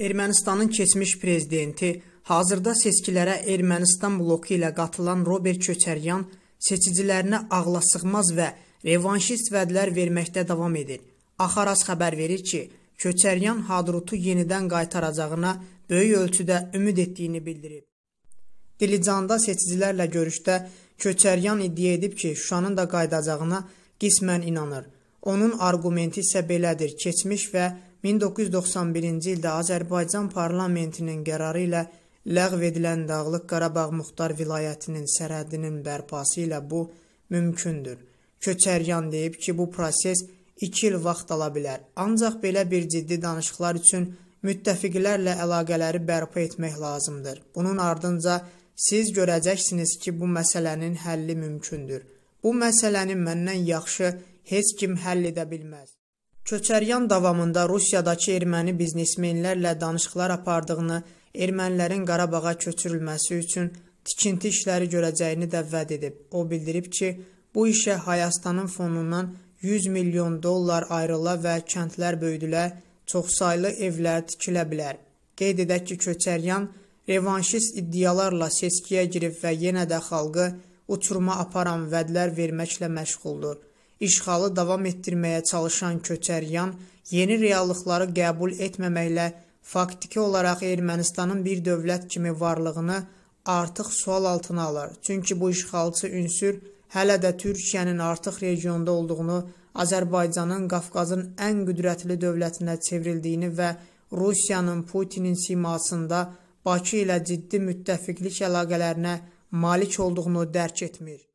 Ermənistanın keçmiş prezidenti, hazırda seçkilərə Ermənistan bloku ilə qatılan Robert Köçəryan seçicilərinə ağlasığmaz və revanşist vədlər verməkdə davam edir. Axaras xəbər verir ki, Köçəryan Hadrutu yenidən qaytaracağına böyük ölçüdə ümid etdiyini bildirib. Dilicanda seçicilərlə görüşdə Köçəryan iddia edib ki, Şuşanın da qayıdacağına qismən inanır. Onun arqumenti isə belədir: keçmiş və 1991-ci ildə Azərbaycan parlamentinin qərarı ilə ləğv edilən Dağlıq Qarabağ Muxtar vilayətinin sərhədinin bərpası ilə bu mümkündür. Köçəryan deyib ki, bu proses 2 il vaxt ala bilər. Ancaq belə bir ciddi danışıqlar üçün müttəfiqlərlə əlaqələri bərpa etmək lazımdır. Bunun ardınca siz görəcəksiniz ki, bu məsələnin həlli mümkündür. Bu məsələni məndən yaxşı heç kim həll edə bilməz. Köçəryan davamında Rusiyadakı erməni biznesmenlərlə danışıqlar apardığını, ermənilərin Qarabağa köçürülməsi üçün tikinti işləri görəcəyini də vəd edib. O bildirib ki, bu işə Hayastanın fonundan 100 milyon dollar ayrıla və kəndlər böyüdülə, çoxsaylı evlər tikilə bilər. Qeyd edək ki, Köçəryan revanşist iddialarla seçkiyə girib və yenə də xalqı uçuruma aparan vədlər verməklə məşğuldur işğalı davam etdirməyə çalışan köçəryan yeni reallıqları qəbul etməməklə faktiki olaraq Ermənistanın bir dövlət kimi varlığını artıq sual altına alır. Çünki bu işğalçı ünsür hələ də Türkiyənin artıq regionda olduğunu, Azərbaycanın Qafqazın ən qüdrətli dövlətinə çevrildiyini və Rusiyanın Putinin simasında Bakı ilə ciddi müttəfiqlik əlaqələrinə malik olduğunu dərk etmir.